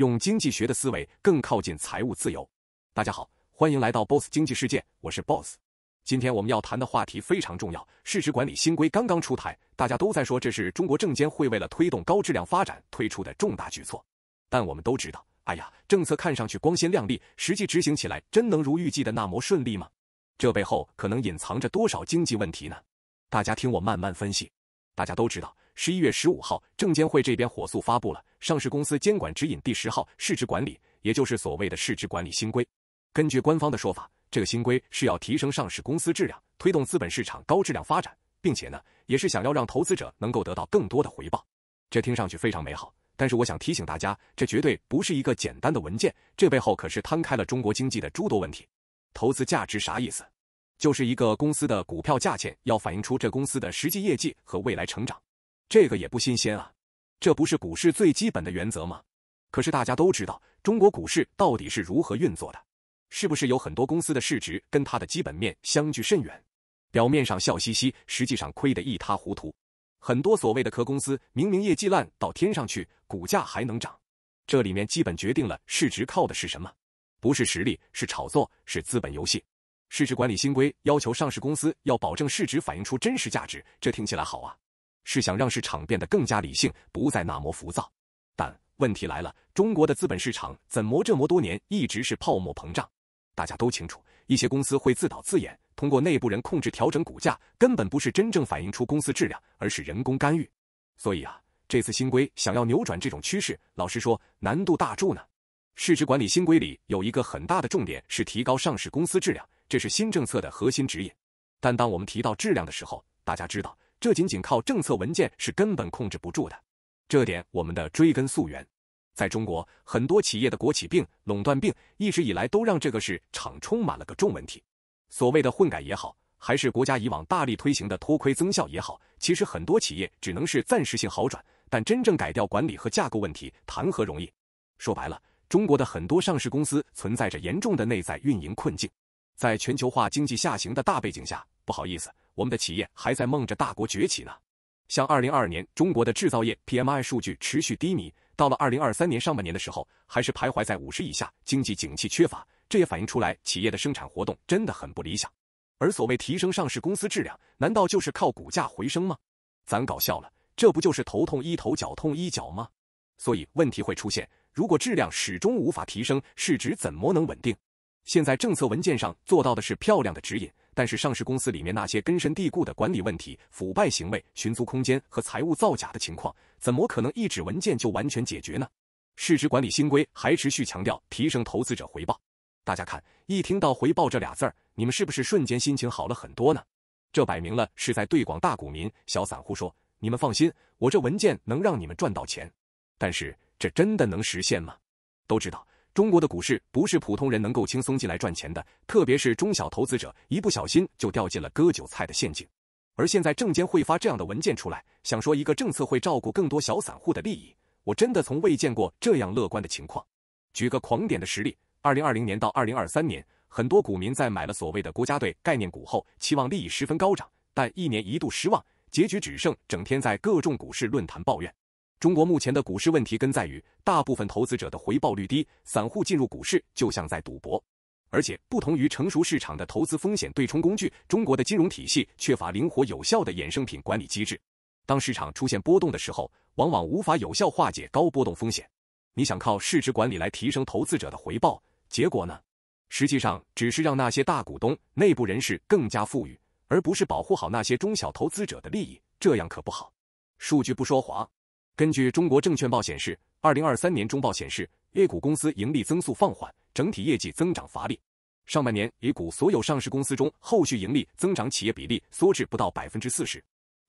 用经济学的思维更靠近财务自由。大家好，欢迎来到 boss 经济世界，我是 boss。今天我们要谈的话题非常重要，市值管理新规刚刚出台，大家都在说这是中国证监会为了推动高质量发展推出的重大举措。但我们都知道，哎呀，政策看上去光鲜亮丽，实际执行起来真能如预计的那么顺利吗？这背后可能隐藏着多少经济问题呢？大家听我慢慢分析。大家都知道。十一月十五号，证监会这边火速发布了《上市公司监管指引第十号：市值管理》，也就是所谓的市值管理新规。根据官方的说法，这个新规是要提升上市公司质量，推动资本市场高质量发展，并且呢，也是想要让投资者能够得到更多的回报。这听上去非常美好，但是我想提醒大家，这绝对不是一个简单的文件，这背后可是摊开了中国经济的诸多问题。投资价值啥意思？就是一个公司的股票价钱要反映出这公司的实际业绩和未来成长。这个也不新鲜啊，这不是股市最基本的原则吗？可是大家都知道，中国股市到底是如何运作的？是不是有很多公司的市值跟它的基本面相距甚远？表面上笑嘻嘻，实际上亏得一塌糊涂。很多所谓的壳公司，明明业绩烂到天上去，股价还能涨。这里面基本决定了市值靠的是什么？不是实力，是炒作，是资本游戏。市值管理新规要求上市公司要保证市值反映出真实价值，这听起来好啊。是想让市场变得更加理性，不再那么浮躁。但问题来了，中国的资本市场怎么这么多年一直是泡沫膨胀？大家都清楚，一些公司会自导自演，通过内部人控制调整股价，根本不是真正反映出公司质量，而是人工干预。所以啊，这次新规想要扭转这种趋势，老实说，难度大住呢。市值管理新规里有一个很大的重点是提高上市公司质量，这是新政策的核心指引。但当我们提到质量的时候，大家知道。这仅仅靠政策文件是根本控制不住的。这点，我们的追根溯源，在中国，很多企业的国企病、垄断病，一直以来都让这个市场充满了个重问题。所谓的混改也好，还是国家以往大力推行的脱窥增效也好，其实很多企业只能是暂时性好转，但真正改掉管理和架构问题，谈何容易？说白了，中国的很多上市公司存在着严重的内在运营困境。在全球化经济下行的大背景下，不好意思。我们的企业还在梦着大国崛起呢，像二零二二年中国的制造业 PMI 数据持续低迷，到了二零二三年上半年的时候，还是徘徊在五十以下，经济景气缺乏，这也反映出来企业的生产活动真的很不理想。而所谓提升上市公司质量，难道就是靠股价回升吗？咱搞笑了，这不就是头痛医头脚痛医脚吗？所以问题会出现，如果质量始终无法提升，市值怎么能稳定？现在政策文件上做到的是漂亮的指引。但是上市公司里面那些根深蒂固的管理问题、腐败行为、寻租空间和财务造假的情况，怎么可能一纸文件就完全解决呢？市值管理新规还持续强调提升投资者回报。大家看，一听到“回报”这俩字儿，你们是不是瞬间心情好了很多呢？这摆明了是在对广大股民、小散户说：“你们放心，我这文件能让你们赚到钱。”但是这真的能实现吗？都知道。中国的股市不是普通人能够轻松进来赚钱的，特别是中小投资者，一不小心就掉进了割韭菜的陷阱。而现在证监会发这样的文件出来，想说一个政策会照顾更多小散户的利益，我真的从未见过这样乐观的情况。举个狂点的实例，二零二零年到二零二三年，很多股民在买了所谓的国家队概念股后，期望利益十分高涨，但一年一度失望，结局只剩整天在各种股市论坛抱怨。中国目前的股市问题根在于大部分投资者的回报率低，散户进入股市就像在赌博。而且不同于成熟市场的投资风险对冲工具，中国的金融体系缺乏灵活有效的衍生品管理机制。当市场出现波动的时候，往往无法有效化解高波动风险。你想靠市值管理来提升投资者的回报，结果呢？实际上只是让那些大股东、内部人士更加富裕，而不是保护好那些中小投资者的利益。这样可不好。数据不说谎。根据中国证券报显示，二零二三年中报显示，A 股公司盈利增速放缓，整体业绩增长乏力。上半年 A 股所有上市公司中，后续盈利增长企业比例缩至不到百分之四十。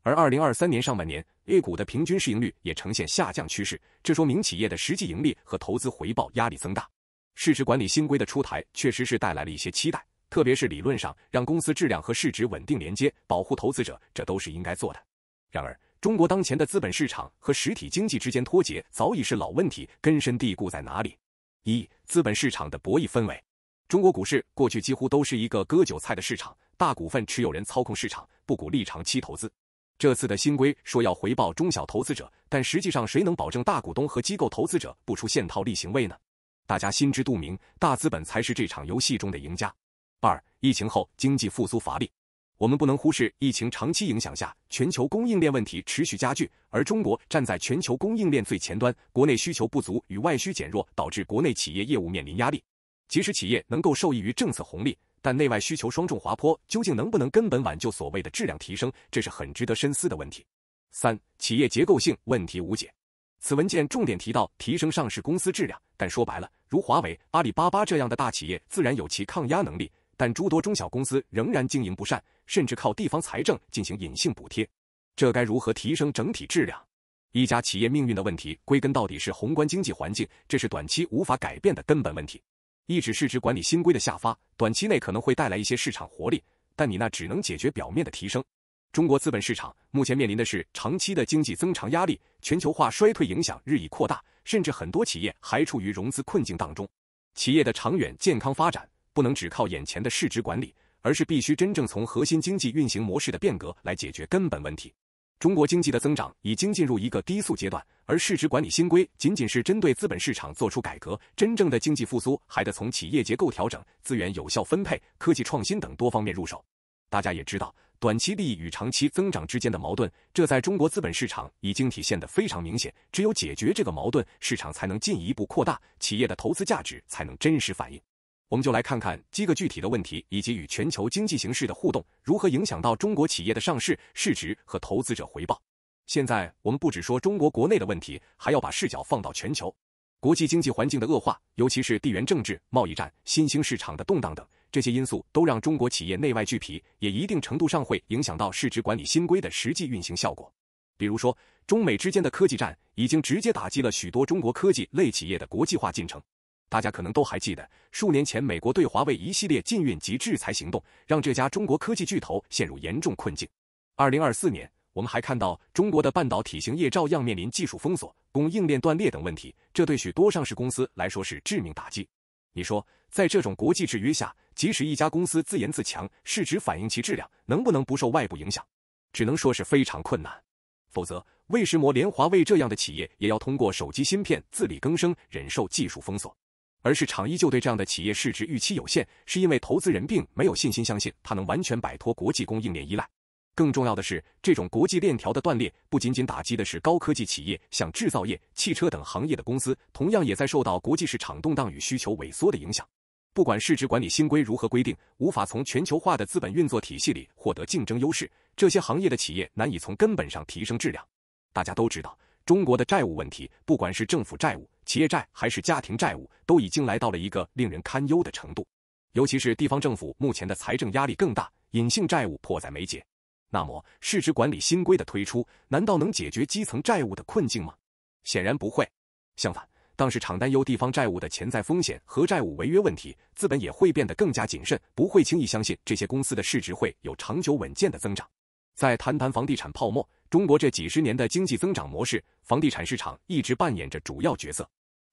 而二零二三年上半年 A 股的平均市盈率也呈现下降趋势，这说明企业的实际盈利和投资回报压力增大。市值管理新规的出台确实是带来了一些期待，特别是理论上让公司质量和市值稳定连接，保护投资者，这都是应该做的。然而，中国当前的资本市场和实体经济之间脱节早已是老问题，根深蒂固在哪里？一、资本市场的博弈氛围，中国股市过去几乎都是一个割韭菜的市场，大股份持有人操控市场，不鼓励长期投资。这次的新规说要回报中小投资者，但实际上谁能保证大股东和机构投资者不出现套利行为呢？大家心知肚明，大资本才是这场游戏中的赢家。二、疫情后经济复苏乏力。我们不能忽视疫情长期影响下，全球供应链问题持续加剧，而中国站在全球供应链最前端，国内需求不足与外需减弱导致国内企业业务面临压力。即使企业能够受益于政策红利，但内外需求双重滑坡，究竟能不能根本挽救所谓的质量提升，这是很值得深思的问题。三、企业结构性问题无解。此文件重点提到提升上市公司质量，但说白了，如华为、阿里巴巴这样的大企业，自然有其抗压能力。但诸多中小公司仍然经营不善，甚至靠地方财政进行隐性补贴，这该如何提升整体质量？一家企业命运的问题，归根到底是宏观经济环境，这是短期无法改变的根本问题。一指市值管理新规的下发，短期内可能会带来一些市场活力，但你那只能解决表面的提升。中国资本市场目前面临的是长期的经济增长压力，全球化衰退影响日益扩大，甚至很多企业还处于融资困境当中。企业的长远健康发展。不能只靠眼前的市值管理，而是必须真正从核心经济运行模式的变革来解决根本问题。中国经济的增长已经进入一个低速阶段，而市值管理新规仅仅是针对资本市场做出改革。真正的经济复苏还得从企业结构调整、资源有效分配、科技创新等多方面入手。大家也知道，短期利益与长期增长之间的矛盾，这在中国资本市场已经体现得非常明显。只有解决这个矛盾，市场才能进一步扩大，企业的投资价值才能真实反映。我们就来看看几个具体的问题，以及与全球经济形势的互动如何影响到中国企业的上市、市值和投资者回报。现在我们不只说中国国内的问题，还要把视角放到全球。国际经济环境的恶化，尤其是地缘政治、贸易战、新兴市场的动荡等，这些因素都让中国企业内外俱疲，也一定程度上会影响到市值管理新规的实际运行效果。比如说，中美之间的科技战已经直接打击了许多中国科技类企业的国际化进程。大家可能都还记得，数年前美国对华为一系列禁运及制裁行动，让这家中国科技巨头陷入严重困境。二零二四年，我们还看到中国的半导体行业照样面临技术封锁、供应链断裂等问题，这对许多上市公司来说是致命打击。你说，在这种国际制约下，即使一家公司自研自强，市值反映其质量，能不能不受外部影响？只能说是非常困难。否则，为什么连华为这样的企业也要通过手机芯片自力更生，忍受技术封锁？而是厂依旧对这样的企业市值预期有限，是因为投资人并没有信心相信它能完全摆脱国际供应链依赖。更重要的是，这种国际链条的断裂，不仅仅打击的是高科技企业，像制造业、汽车等行业的公司，同样也在受到国际市场动荡与需求萎缩的影响。不管市值管理新规如何规定，无法从全球化的资本运作体系里获得竞争优势，这些行业的企业难以从根本上提升质量。大家都知道，中国的债务问题，不管是政府债务。企业债还是家庭债务，都已经来到了一个令人堪忧的程度。尤其是地方政府目前的财政压力更大，隐性债务迫在眉睫。那么，市值管理新规的推出，难道能解决基层债务的困境吗？显然不会。相反，当市场担忧地方债务的潜在风险和债务违约问题，资本也会变得更加谨慎，不会轻易相信这些公司的市值会有长久稳健的增长。再谈谈房地产泡沫。中国这几十年的经济增长模式，房地产市场一直扮演着主要角色。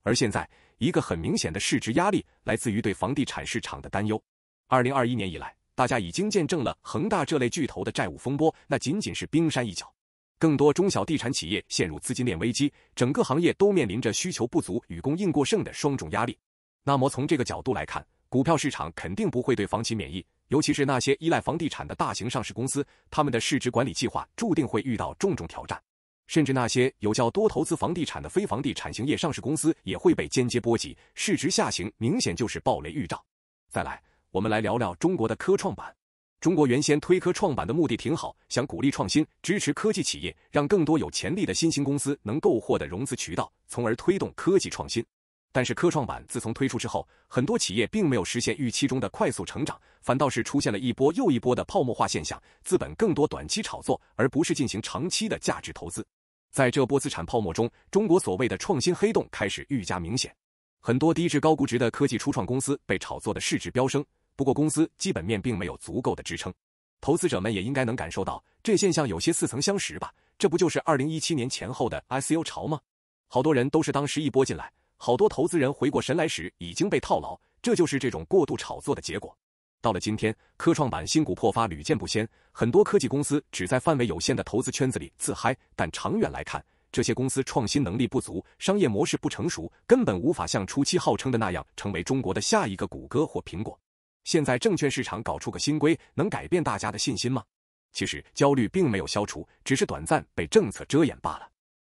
而现在，一个很明显的市值压力来自于对房地产市场的担忧。二零二一年以来，大家已经见证了恒大这类巨头的债务风波，那仅仅是冰山一角。更多中小地产企业陷入资金链危机，整个行业都面临着需求不足与供应过剩的双重压力。那么从这个角度来看，股票市场肯定不会对房企免疫。尤其是那些依赖房地产的大型上市公司，他们的市值管理计划注定会遇到重重挑战。甚至那些有较多投资房地产的非房地产行业上市公司，也会被间接波及，市值下行明显就是暴雷预兆。再来，我们来聊聊中国的科创板。中国原先推科创板的目的挺好，想鼓励创新，支持科技企业，让更多有潜力的新兴公司能够获得融资渠道，从而推动科技创新。但是科创板自从推出之后，很多企业并没有实现预期中的快速成长，反倒是出现了一波又一波的泡沫化现象，资本更多短期炒作，而不是进行长期的价值投资。在这波资产泡沫中，中国所谓的创新黑洞开始愈加明显，很多低质高估值的科技初创公司被炒作的市值飙升，不过公司基本面并没有足够的支撑。投资者们也应该能感受到这现象有些似曾相识吧？这不就是二零一七年前后的 ICO 潮吗？好多人都是当时一波进来。好多投资人回过神来时已经被套牢，这就是这种过度炒作的结果。到了今天，科创板新股破发屡见不鲜，很多科技公司只在范围有限的投资圈子里自嗨，但长远来看，这些公司创新能力不足，商业模式不成熟，根本无法像初期号称的那样成为中国的下一个谷歌或苹果。现在证券市场搞出个新规，能改变大家的信心吗？其实焦虑并没有消除，只是短暂被政策遮掩罢了。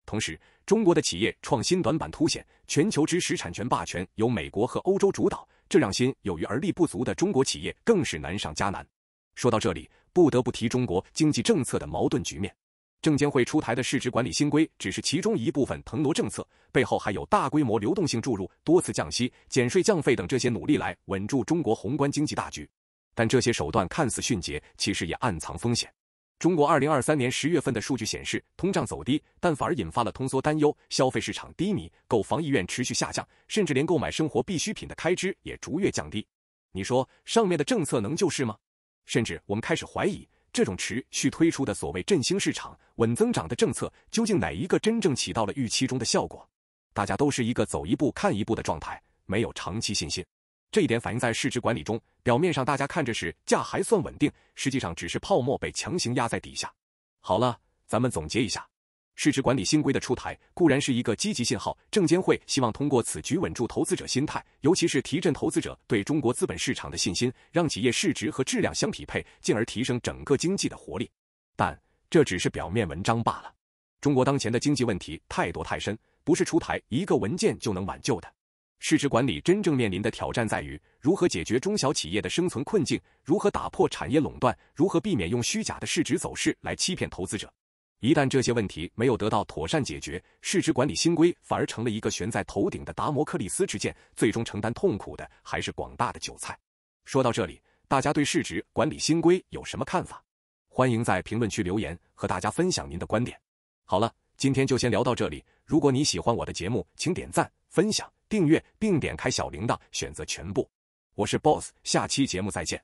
同时，中国的企业创新短板凸显，全球知识产权霸权由美国和欧洲主导，这让心有余而力不足的中国企业更是难上加难。说到这里，不得不提中国经济政策的矛盾局面。证监会出台的市值管理新规只是其中一部分腾挪政策，背后还有大规模流动性注入、多次降息、减税降费等这些努力来稳住中国宏观经济大局。但这些手段看似迅捷，其实也暗藏风险。中国二零二三年十月份的数据显示，通胀走低，但反而引发了通缩担忧；消费市场低迷，购房意愿持续下降，甚至连购买生活必需品的开支也逐月降低。你说，上面的政策能救市吗？甚至我们开始怀疑，这种持续推出的所谓振兴市场、稳增长的政策，究竟哪一个真正起到了预期中的效果？大家都是一个走一步看一步的状态，没有长期信心。这一点反映在市值管理中，表面上大家看着是价还算稳定，实际上只是泡沫被强行压在底下。好了，咱们总结一下，市值管理新规的出台固然是一个积极信号，证监会希望通过此举稳住投资者心态，尤其是提振投资者对中国资本市场的信心，让企业市值和质量相匹配，进而提升整个经济的活力。但这只是表面文章罢了。中国当前的经济问题太多太深，不是出台一个文件就能挽救的。市值管理真正面临的挑战在于如何解决中小企业的生存困境，如何打破产业垄断，如何避免用虚假的市值走势来欺骗投资者。一旦这些问题没有得到妥善解决，市值管理新规反而成了一个悬在头顶的达摩克利斯之剑，最终承担痛苦的还是广大的韭菜。说到这里，大家对市值管理新规有什么看法？欢迎在评论区留言，和大家分享您的观点。好了，今天就先聊到这里。如果你喜欢我的节目，请点赞、分享。订阅并点开小铃铛，选择全部。我是 BOSS，下期节目再见。